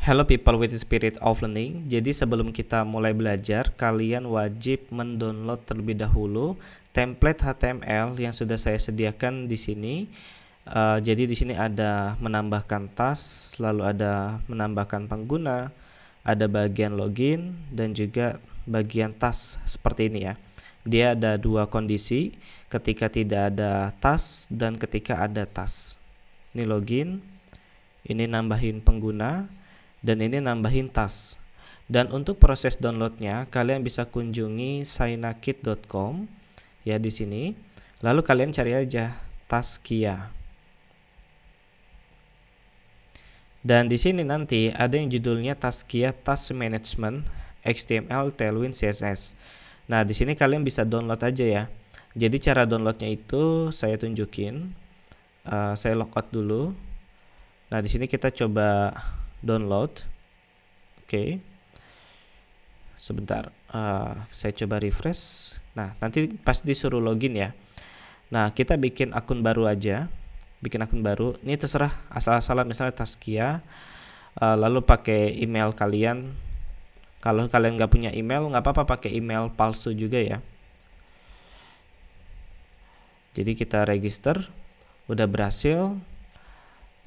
Hello people with the spirit of learning. Jadi sebelum kita mulai belajar, kalian wajib mendownload terlebih dahulu template HTML yang sudah saya sediakan di sini. Uh, jadi di sini ada menambahkan tas, lalu ada menambahkan pengguna, ada bagian login dan juga bagian tas seperti ini ya. Dia ada dua kondisi, ketika tidak ada tas dan ketika ada tas. Ini login, ini nambahin pengguna dan ini nambahin tas. Dan untuk proses downloadnya, kalian bisa kunjungi sainakit.com ya di sini. Lalu kalian cari aja tas kia Dan di sini nanti ada yang judulnya tas kia Task Management HTML Tailwind CSS. Nah, di sini kalian bisa download aja ya. Jadi cara downloadnya itu saya tunjukin. Uh, saya logout dulu. Nah, di sini kita coba download oke okay. sebentar uh, saya coba refresh nah nanti pasti disuruh login ya nah kita bikin akun baru aja bikin akun baru ini terserah asal-asalan misalnya Taskia uh, lalu pakai email kalian kalau kalian nggak punya email nggak apa-apa pakai email palsu juga ya jadi kita register udah berhasil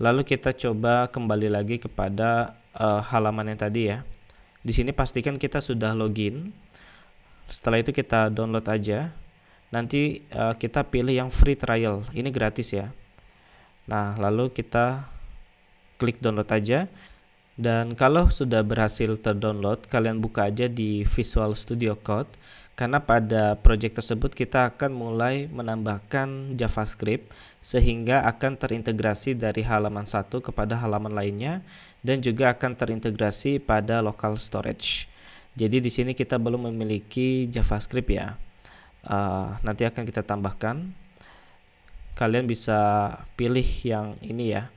Lalu kita coba kembali lagi kepada uh, halaman yang tadi ya. Di sini pastikan kita sudah login. Setelah itu kita download aja. Nanti uh, kita pilih yang free trial. Ini gratis ya. Nah, lalu kita klik download aja. Dan kalau sudah berhasil terdownload, kalian buka aja di Visual Studio Code karena pada project tersebut kita akan mulai menambahkan JavaScript sehingga akan terintegrasi dari halaman satu kepada halaman lainnya dan juga akan terintegrasi pada local storage. Jadi di sini kita belum memiliki JavaScript ya. Uh, nanti akan kita tambahkan. Kalian bisa pilih yang ini ya.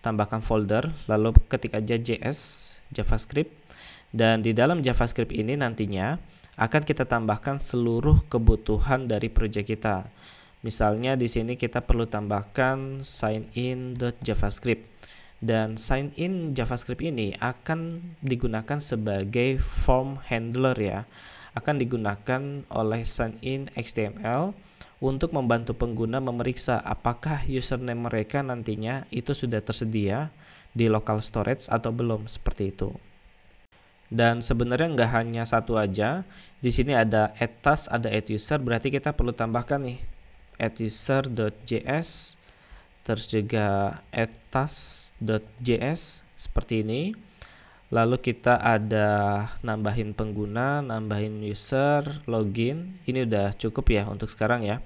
Tambahkan folder lalu ketik aja JS JavaScript dan di dalam JavaScript ini nantinya akan kita tambahkan seluruh kebutuhan dari project kita. Misalnya di sini kita perlu tambahkan sign in JavaScript dan sign in JavaScript ini akan digunakan sebagai form handler ya. Akan digunakan oleh sign in HTML untuk membantu pengguna memeriksa apakah username mereka nantinya itu sudah tersedia di local storage atau belum seperti itu. Dan sebenarnya nggak hanya satu aja, di sini ada add task, ada add user, berarti kita perlu tambahkan nih add user.js terus juga add task.js seperti ini. Lalu kita ada nambahin pengguna, nambahin user, login. Ini udah cukup ya untuk sekarang ya.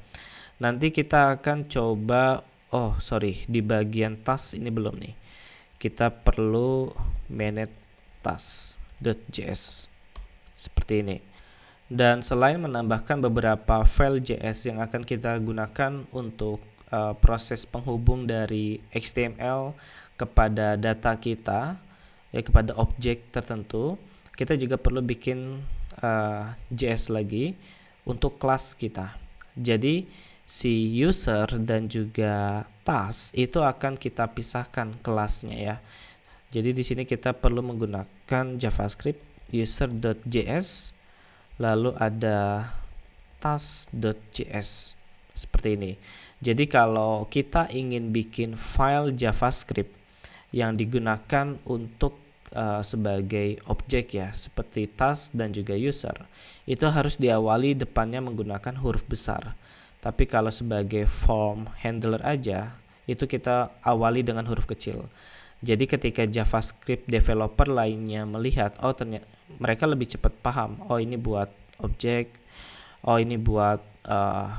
Nanti kita akan coba oh sorry di bagian task ini belum nih kita perlu manage task.js seperti ini dan selain menambahkan beberapa file JS yang akan kita gunakan untuk uh, proses penghubung dari HTML kepada data kita ya kepada objek tertentu kita juga perlu bikin uh, eh, JS lagi untuk kelas kita jadi si user dan juga task itu akan kita pisahkan kelasnya ya jadi di sini kita perlu menggunakan JavaScript user.js lalu ada task.js seperti ini. Jadi kalau kita ingin bikin file JavaScript yang digunakan untuk uh, sebagai objek ya, seperti task dan juga user, itu harus diawali depannya menggunakan huruf besar. Tapi kalau sebagai form handler aja, itu kita awali dengan huruf kecil. Jadi ketika JavaScript developer lainnya melihat, oh ternyata mereka lebih cepat paham, oh ini buat objek, oh ini buat uh,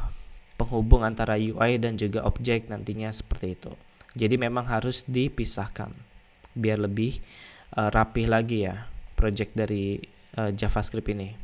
penghubung antara UI dan juga objek nantinya seperti itu. Jadi memang harus dipisahkan biar lebih uh, rapih lagi ya project dari uh, JavaScript ini.